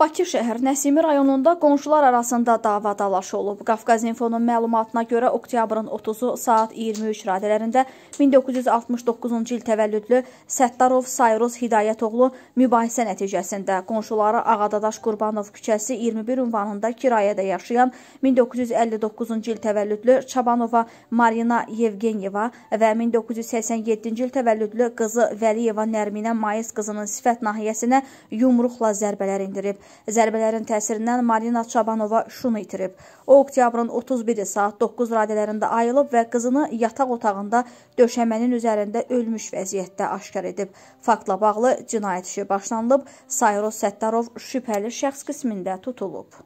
Bakı şəhər Nəsimi rayonunda qonşular arasında dava dalaşı olub. Qafqaz İnfonun məlumatına görə oktyabrın 30-u saat 23 radələrində 1969-cu il təvəllüdlü Səttarov Sayruz Hidayətoğlu mübahisə nəticəsində qonşuları Ağadadaş Qurbanov küçəsi 21 ünvanında kirayədə yaşayan 1959-cu il təvəllüdlü Çabanova Marina Yevgenyeva və 1987-ci il təvəllüdlü qızı Vəliyeva Nərminə Mayıs qızının sifət nahiyəsinə yumruqla zərbələr indirib. Zərbələrin təsirindən Marina Çabanova şunu itirib. O, oktyabrın 31-i saat 9 radələrində ayılıb və qızını yataq otağında döşəmənin üzərində ölmüş vəziyyətdə aşkar edib. Faktla bağlı cinayət işi başlanılıb, Sayros Səttarov şübhəli şəxs qismində tutulub.